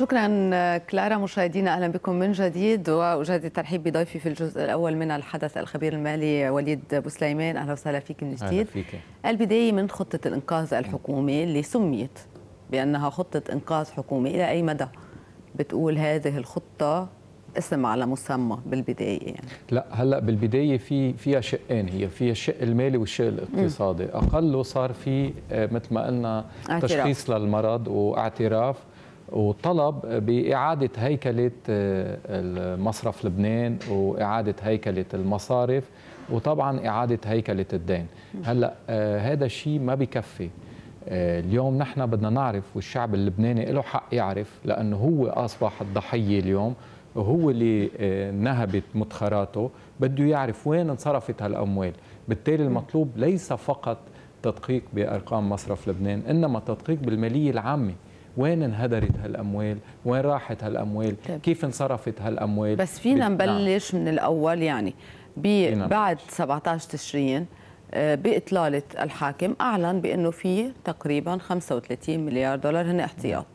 شكرا كلارا مشاهدينا اهلا بكم من جديد واجدد الترحيب بضيفي في الجزء الاول من الحدث الخبير المالي وليد بوسليمان اهلا وسهلا فيك من جديد فيك. البدايه من خطه الانقاذ الحكومي اللي سميت بانها خطه انقاذ حكومي الى اي مدى بتقول هذه الخطه اسم على مسمى بالبدايه يعني. لا هلا بالبدايه في فيها شقين هي فيها الشق المالي والشق الاقتصادي، اقله صار في آه، مثل ما قلنا اعتراف. تشخيص للمرض واعتراف وطلب بإعادة هيكلة آه، مصرف لبنان وإعادة هيكلة المصارف وطبعا إعادة هيكلة الدين هلأ آه، هذا الشيء ما بكفي آه، اليوم نحن بدنا نعرف والشعب اللبناني له حق يعرف لأنه هو أصبح الضحية اليوم وهو اللي نهبت مدخراته بده يعرف وين انصرفت هالأموال بالتالي المطلوب ليس فقط تدقيق بأرقام مصرف لبنان إنما تدقيق بالمالية العامة وين انهدرت هالاموال وين راحت هالاموال طيب. كيف انصرفت هالاموال بس فينا نعم. نبلش من الاول يعني بعد 17 تشرين آه، بإطلالة الحاكم أعلن بأنه في تقريبا 35 مليار دولار هن احتياط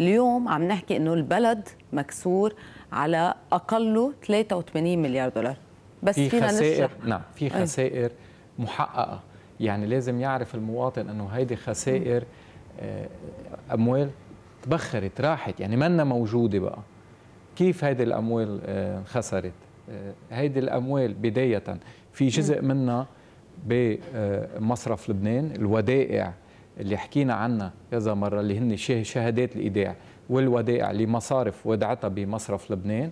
اليوم عم نحكي أنه البلد مكسور على أقله 83 مليار دولار بس في فينا خسائر نشرح نعم في إيه. خسائر محققة يعني لازم يعرف المواطن أنه هيدي خسائر م. آه، اموال تبخرت راحت يعني منا موجوده بقى كيف هيدي الاموال آه، انخسرت آه، هيدي الاموال بدايه في جزء منها بمصرف لبنان الودائع اللي حكينا عنها كذا مره اللي هن شهادات الايداع والودائع لمصارف ودعتها بمصرف لبنان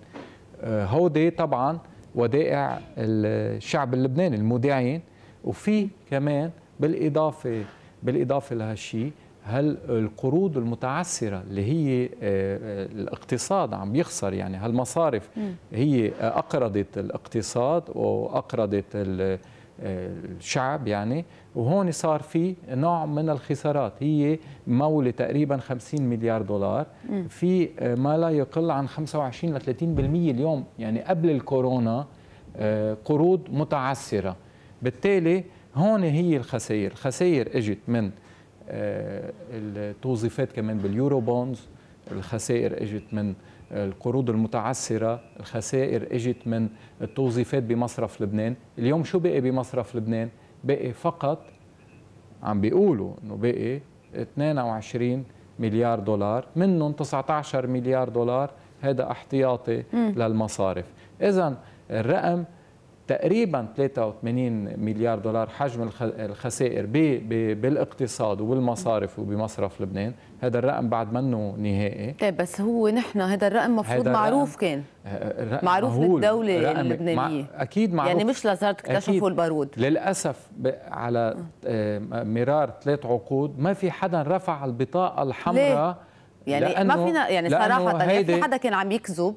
هودي طبعا ودائع الشعب اللبناني المودعين وفي كمان بالاضافه بالاضافه لهالشيء هل القروض المتعثره اللي هي آه، آه، الاقتصاد عم بيخسر يعني هالمصارف هي اقرضت الاقتصاد واقرضت آه، الشعب يعني وهون صار في نوع من الخسارات هي مولة تقريبا 50 مليار دولار في ما لا يقل عن 25 ل 30% اليوم يعني قبل الكورونا قروض متعثرة بالتالي هون هي الخسائر الخسائر اجت من آه، التوظيفات كمان باليورو بونز الخسائر اجت من القروض المتعثره، الخسائر اجت من التوظيفات بمصرف لبنان، اليوم شو باقي بمصرف لبنان؟ باقي فقط عم بيقولوا انه باقي 22 مليار دولار، منهم 19 مليار دولار هذا احتياطي م. للمصارف، اذا الرقم تقريبا 83 مليار دولار حجم الخسائر بالاقتصاد وبالمصارف وبمصرف لبنان هذا الرقم بعد منه نهائي طيب بس هو نحن هذا الرقم مفروض معروف كان آه، معروف للدولة اللبنانية مع... أكيد معروف يعني مش لازارت اكتشفوا البارود للأسف على آه. آه، مرار ثلاث عقود ما في حدا رفع البطاقة الحمراء يعني ما فينا يعني صراحة يعني في حدا كان عم يكذب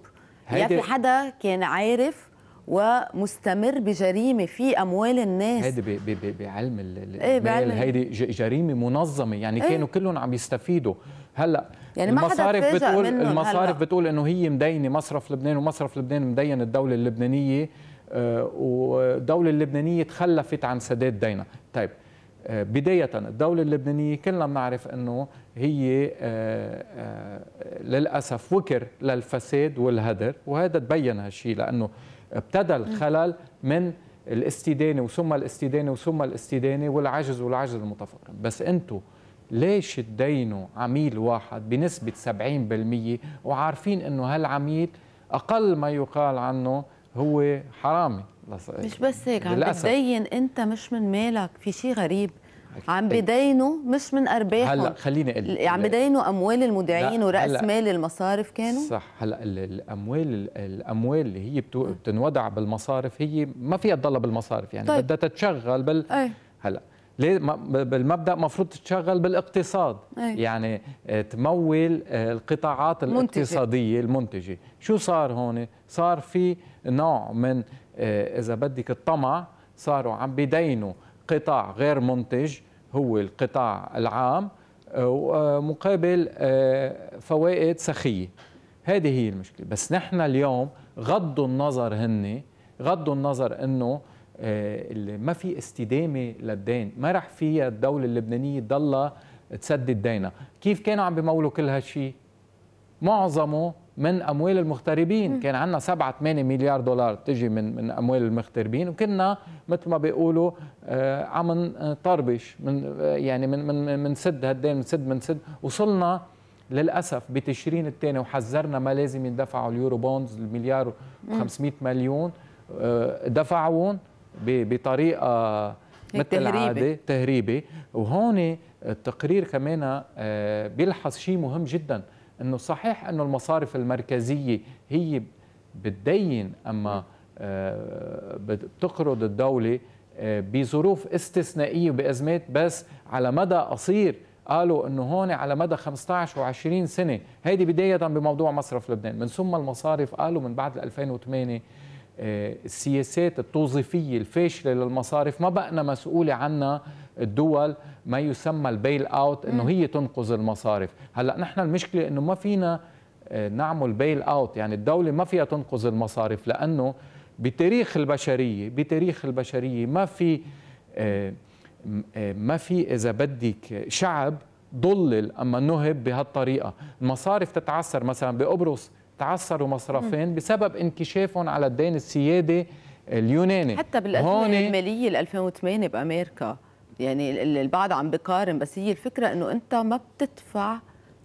يا في حدا كان عارف ومستمر بجريمه في اموال الناس هيدي بعلم ايه بعلم هيدي جريمه منظمه يعني ايه؟ كانوا كلهم عم يستفيدوا هلا يعني المصارف بتقول المصارف هلأ. بتقول انه هي مدينه مصرف لبنان ومصرف لبنان مدين الدوله اللبنانيه آه، والدوله اللبنانيه تخلفت عن سداد دينها طيب آه، بداية الدولة اللبنانية كلنا بنعرف أنه هي آه، للأسف وكر للفساد والهدر وهذا تبين هالشيء لأنه ابتدى الخلل من الاستدانه وثم الاستدانه وثم الاستدانه والعجز والعجز المتفاقم بس انتم ليش تدينوا عميل واحد بنسبة 70% وعارفين انه هالعميل اقل ما يقال عنه هو حرامي مش بس هيك عم بتدين انت مش من مالك في شيء غريب عم أيوة. بدينوا مش من ارباحهم هلا خليني اقول عم بدينوا اموال المودعين وراس مال المصارف كانوا صح هلا الاموال الاموال اللي هي بتنودع بالمصارف هي ما فيها تضلها بالمصارف يعني طيب. بدها تتشغل بال أي. هلا ليه بالمبدا مفروض تتشغل بالاقتصاد أي. يعني آه، تمول آه، القطاعات المنتجة. الاقتصاديه المنتجه شو صار هون صار في نوع من آه، اذا بدك الطمع صاروا عم بدينوا قطاع غير منتج هو القطاع العام مقابل آه، فوائد سخية هذه هي المشكلة بس نحن اليوم غضوا النظر هن غضوا النظر أنه آه، ما في استدامة للدين ما رح فيها الدولة اللبنانية تضلها تسدد دينها كيف كانوا عم بيمولوا كل هالشيء معظمه من اموال المغتربين كان عندنا 7 8 مليار دولار تجي من من اموال المغتربين وكنا مثل ما بيقولوا آه، عم نطربش من آه، يعني من من منسد هالدين منسد منسد وصلنا للاسف بتشرين الثاني وحذرنا ما لازم يندفعوا اليورو بوندز المليار و500 مليون آه، دفعوهم بطريقه مثل العاده تهريبي وهون التقرير كمان بيلحظ شيء مهم جدا انه صحيح انه المصارف المركزيه هي بتدين اما آه، بتقرض الدوله آه، بظروف استثنائيه وبازمات بس على مدى قصير قالوا انه هون على مدى 15 و20 سنه هيدي بدايه بموضوع مصرف لبنان من ثم المصارف قالوا من بعد 2008 آه، السياسات التوظيفيه الفاشله للمصارف ما بقنا مسؤوله عنها الدول ما يسمى البيل اوت انه هي تنقذ المصارف هلا نحن المشكله انه ما فينا آه، نعمل بيل اوت يعني الدوله ما فيها تنقذ المصارف لانه بتاريخ البشريه بتاريخ البشريه ما في آه، آه، ما في اذا بدك شعب ضلل اما نهب بهالطريقه المصارف تتعثر مثلا بقبرص تعثروا مصرفين بسبب انكشافهم على الدين السيادي اليوناني حتى بالأزمة المالية 2008 بأمريكا يعني البعض عم بقارن بس هي الفكره انه انت ما بتدفع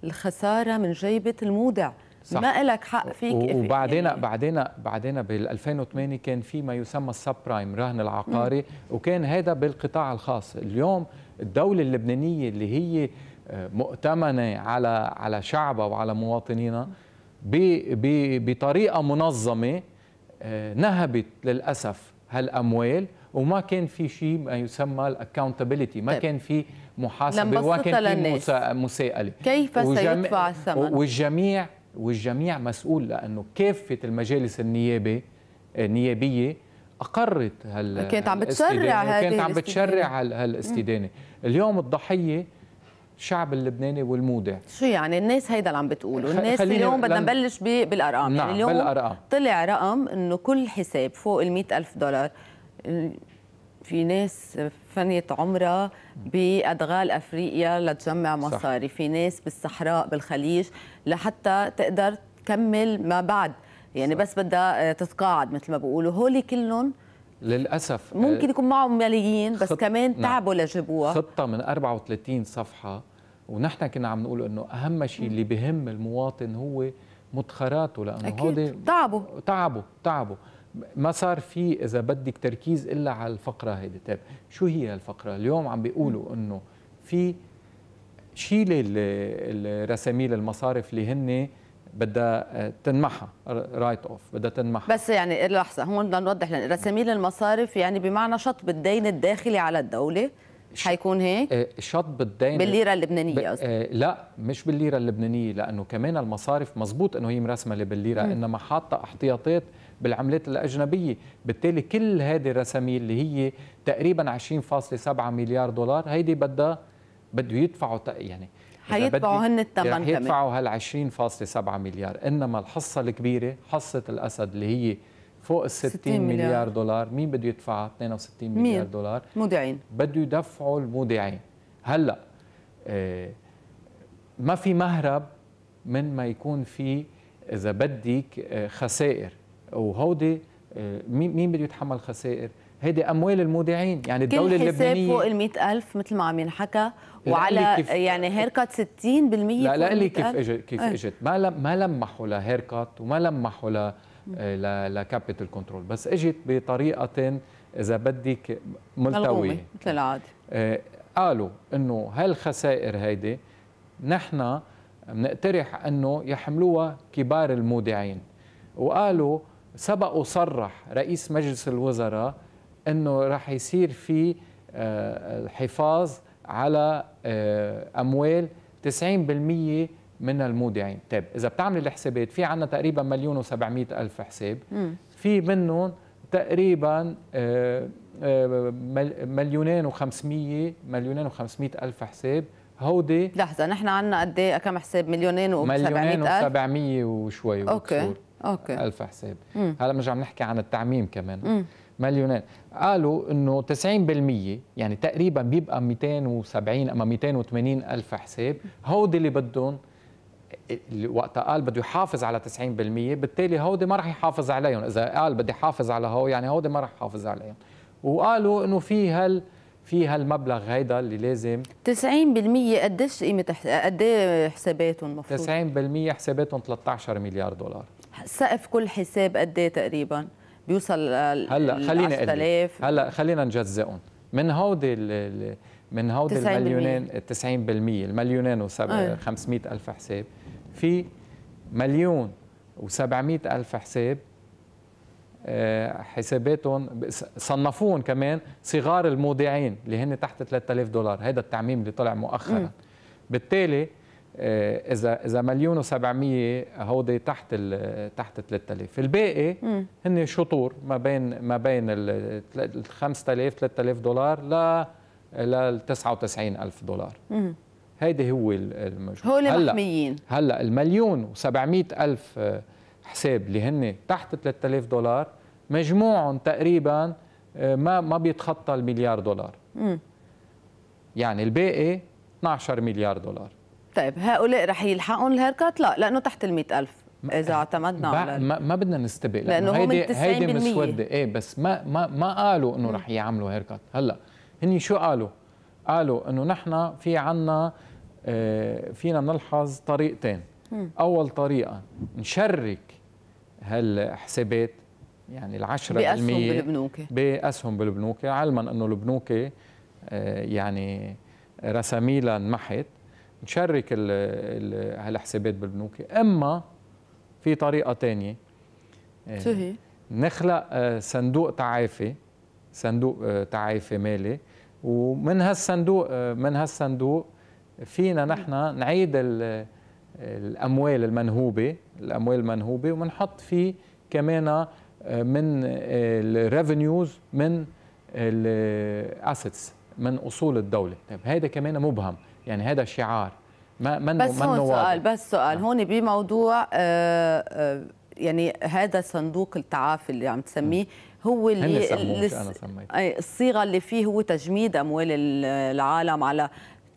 الخساره من جيبه المودع صح. ما لك حق فيك وبعدين يعني. بعدين بعدين بال 2008 كان في ما يسمى السب برايم رهن العقاري م. وكان هذا بالقطاع الخاص اليوم الدوله اللبنانيه اللي هي آه، مؤتمنه على على شعبها وعلى مواطنينا بطريقه منظمه آه، نهبت للاسف هالاموال وما كان في شيء ما يسمى الاكاونتابيلتي ما طيب. كان في محاسبه وما كان في مساءله كيف وجم... سيدفع الثمن والجميع والجميع مسؤول لانه كافه المجالس النيابه آه، النيابيه اقرت هال كانت عم بتشرع هذه كانت عم بتشرع هالاستدانه اليوم الضحيه الشعب اللبناني والمودع شو يعني الناس هيدا اللي عم بتقوله الناس اليوم بدنا نبلش بالارقام يعني نعم يعني اليوم بالأرقام. طلع رقم انه كل حساب فوق ال ألف دولار في ناس فنيت عمرها بادغال افريقيا لتجمع مصاري صح. في ناس بالصحراء بالخليج لحتى تقدر تكمل ما بعد يعني صح. بس بدها آه، تتقاعد مثل ما بيقولوا هول كلهم للاسف آه، ممكن يكون معهم ماليين بس خط... كمان نعم. تعبوا نعم. لجيبوها خطه من 34 صفحه ونحن كنا عم نقول انه اهم شيء اللي بهم المواطن هو مدخراته لانه هودي تعبوا تعبوا تعبوا ما صار في اذا بدك تركيز الا على الفقره هيدي طيب شو هي الفقره اليوم عم بيقولوا انه في شيل الرساميل المصارف اللي هن بدها تنمحى رايت اوف بدها تنمحى بس يعني لحظه هون بدنا نوضح رساميل المصارف يعني بمعنى شطب الدين الداخلي على الدوله هيكون هيك آه، شطب الدين بالليره اللبنانيه آه، قصدي لا مش بالليره اللبنانيه لانه كمان المصارف مزبوط انه هي مرسمه بالليره م. انما حاطه احتياطات بالعملات الاجنبيه بالتالي كل هذه الرسامي اللي هي تقريبا 20.7 مليار دولار هيدي بدها بده يدفعوا يعني حيدفعوا هن الثمن كمان هيدفعوا هال 20.7 مليار انما الحصه الكبيره حصه الاسد اللي هي فوق ال 60, مليار, مليار دولار مين بده يدفعها 62 مين؟ مليار دولار مودعين بده يدفعوا المودعين هلا آه ما في مهرب من ما يكون في اذا بدك آه خسائر وهودي آه مين بده يتحمل خسائر هيدي اموال المودعين يعني الدوله كل حساب اللبنانيه فوق ال 100000 مثل ما عم ينحكى وعلى يعني هيركات 60% لا لا لي كيف اجت كيف إيه. اجت ما لم ما لمحوا لهيركات وما لمحوا آه، لكابيتال كنترول بس اجت بطريقه اذا بدك ملتويه مثل العاده آه، قالوا انه هالخسائر هيدي نحن بنقترح انه يحملوها كبار المودعين وقالوا سبق وصرح رئيس مجلس الوزراء انه راح يصير في آه، الحفاظ على اموال 90% من المودعين يعني. طيب اذا بتعمل الحسابات في عندنا تقريبا مليون و700 الف حساب في منهم تقريبا آه، آه، مليونين و500 مليونين و500 الف حساب هودي لحظه نحن عندنا قد ايه كم حساب مليونين و700 مليونين و700 وشوي اوكي اوكي الف حساب هلا مش عم نحكي عن التعميم كمان مم. مليونين قالوا انه 90% يعني تقريبا بيبقى 270 اما 280 الف حساب هودي اللي بدهم وقت قال بده يحافظ على 90% بالتالي هودي ما راح يحافظ عليهم اذا قال بدي حافظ على هو يعني هودي ما راح يحافظ عليهم وقالوا انه في هال في هالمبلغ هيدا اللي لازم 90% قديش قيمه قد ايه حساباتهم المفروض 90% حساباتهم 13 مليار دولار سقف كل حساب قد ايه تقريبا بيوصل هلا خلينا 10000 هلا خلينا نجزئهم من هودي من هودي المليونين 90% المليونين و500 آه. الف حساب في مليون و700 ألف حساب آه، حساباتهم صنفوهم كمان صغار المودعين اللي هن تحت 3000 دولار هذا التعميم اللي طلع مؤخرا بالتالي آه، اذا اذا مليون و700 هودي تحت تحت 3000 الباقي هن شطور ما بين ما بين ال 5000 3000 دولار ل ل 99000 دولار هيدا هو المجهود هول محميين هلا المليون و700 ألف آه، حساب اللي هن تحت 3000 دولار مجموعهم تقريبا آه، ما ما بيتخطى المليار دولار امم يعني الباقي 12 مليار دولار طيب هؤلاء رح يلحقون الهيركات لا لانه تحت ال ألف اذا اعتمدنا على ما, ما بدنا نستبق لانه, هيدي هيدي مسوده ايه بس ما ما ما قالوا انه رح يعملوا هيركات هلا هن شو قالوا قالوا انه نحن في عنا آه، فينا نلحظ طريقتين أول طريقة نشرك هالحسابات يعني العشرة بأسهم بالبنوك بأسهم بالبنوك علما أنه البنوك آه، يعني رساميلا انمحت نشرك هالحسابات بالبنوك اما في طريقه ثانيه آه، شو هي؟ نخلق صندوق تعافي صندوق تعافي مالي ومن هالصندوق من هالصندوق فينا نحن نعيد الاموال المنهوبه الاموال المنهوبه ونحط فيه كمان آه، من آه، الريفينيوز من الاسيتس من اصول الدوله طيب هيدا كمان مبهم يعني هذا شعار ما من بس هون سؤال بس سؤال نعم. هون بموضوع آه، يعني هذا صندوق التعافي اللي عم تسميه هو اللي, اللي الصيغه اللي فيه هو تجميد اموال العالم على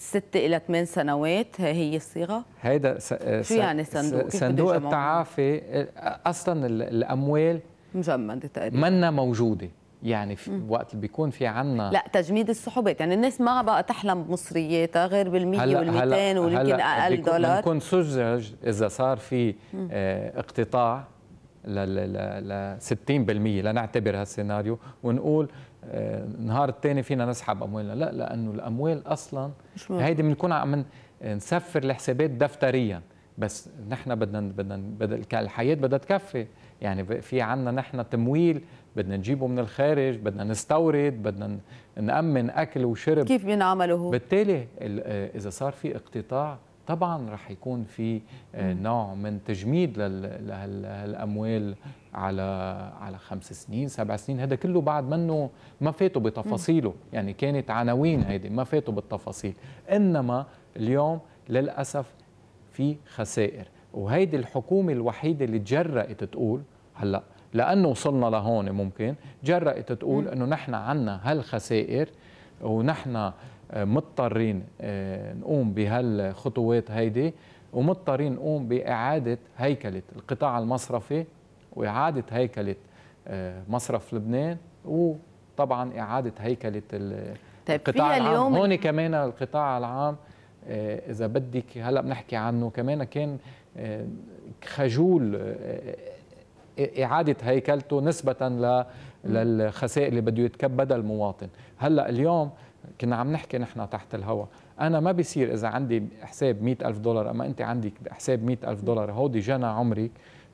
ست إلى ثمان سنوات هي الصيغة؟ هيدا س... شو آه، يعني صندوق؟ صندوق التعافي آه، أصلا الأموال مجمدة تقريبا منا موجودة يعني في مم. وقت بيكون في عنا لا تجميد السحوبات يعني الناس ما بقى تحلم بمصرياتها غير بال100 وال200 ويمكن اقل دولار بيكون سجج اذا صار في آه اقتطاع ل 60% لنعتبر هالسيناريو ونقول آه، نهار الثاني فينا نسحب اموالنا لا لانه الاموال اصلا هيدي بنكون عم نسفر الحسابات دفتريا بس نحن بدنا بدنا الحياه بدها تكفي يعني في عندنا نحن تمويل بدنا نجيبه من الخارج بدنا نستورد بدنا نأمن أكل وشرب كيف بينعملوا هو؟ بالتالي آه، إذا صار في اقتطاع طبعا رح يكون في آه، نوع من تجميد للاموال على على خمس سنين سبع سنين هذا كله بعد منه ما فاتوا بتفاصيله يعني كانت عناوين هيدي ما فاتوا بالتفاصيل انما اليوم للاسف في خسائر وهيدي الحكومه الوحيده اللي تجرأت تقول هلا لانه وصلنا لهون ممكن جرأت تقول انه نحن عنا هالخسائر ونحن مضطرين آه، نقوم بهالخطوات هيدي ومضطرين نقوم بإعادة هيكلة القطاع المصرفي وإعادة هيكلة آه، مصرف لبنان وطبعا إعادة هيكلة طيب القطاع العام اليوم هون كمان القطاع العام آه، إذا بدك هلأ بنحكي عنه كمان كان خجول إعادة هيكلته نسبة للخسائر اللي بده يتكبدها المواطن هلأ اليوم كنا عم نحكي نحن تحت الهواء انا ما بصير اذا عندي حساب مئة ألف دولار اما انت عندك حساب مئة ألف دولار هودي جنى عمرك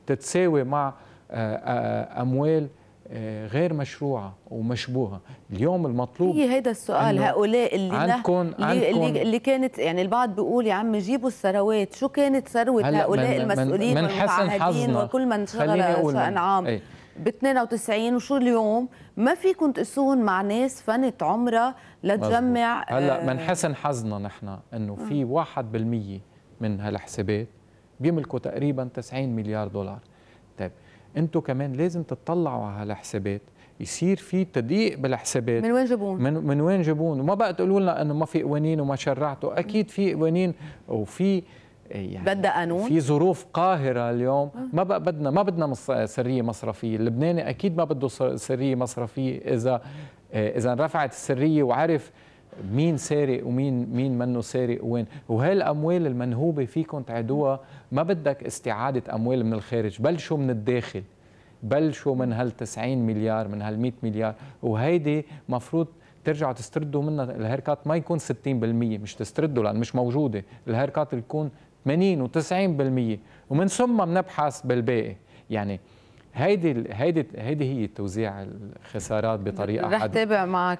تتساوي مع آه، آه، اموال آه، غير مشروعة ومشبوهة اليوم المطلوب هي هيدا السؤال هؤلاء اللي عندكم عندكم اللي كانت يعني البعض بيقول يا عم جيبوا الثروات شو كانت ثروة هؤلاء من المسؤولين من حسن حظنا وكل من شغل شأن عام ايه ب 92 وشو اليوم ما فيكم تقسون مع ناس فنت عمرها لتجمع هلا آه، من حسن حظنا نحن انه في 1% من هالحسابات بيملكوا تقريبا 90 مليار دولار طيب انتم كمان لازم تطلعوا على هالحسابات يصير في تضييق بالحسابات من وين جبون؟ من, من وين جبون؟ وما بقى تقولوا لنا انه ما في قوانين وما شرعتوا اكيد في قوانين وفي إيه يعني بدأ قانون في ظروف قاهرة اليوم ما بقى بدنا ما بدنا سرية مصرفية اللبناني أكيد ما بده سرية مصرفية إذا إيه، إذا رفعت السرية وعرف مين سارق ومين مين منه سارق وين وهي الأموال المنهوبة فيكم تعدوها ما بدك استعادة أموال من الخارج بلشوا من الداخل بلشوا من هال 90 مليار من هال 100 مليار وهيدي مفروض ترجعوا تستردوا منها الهيركات ما يكون 60% مش تستردوا لان مش موجوده الهيركات تكون 80 و90% ومن ثم بنبحث بالباقي يعني هيدي هيدي هيدي هي توزيع الخسارات بطريقه رح تابع معك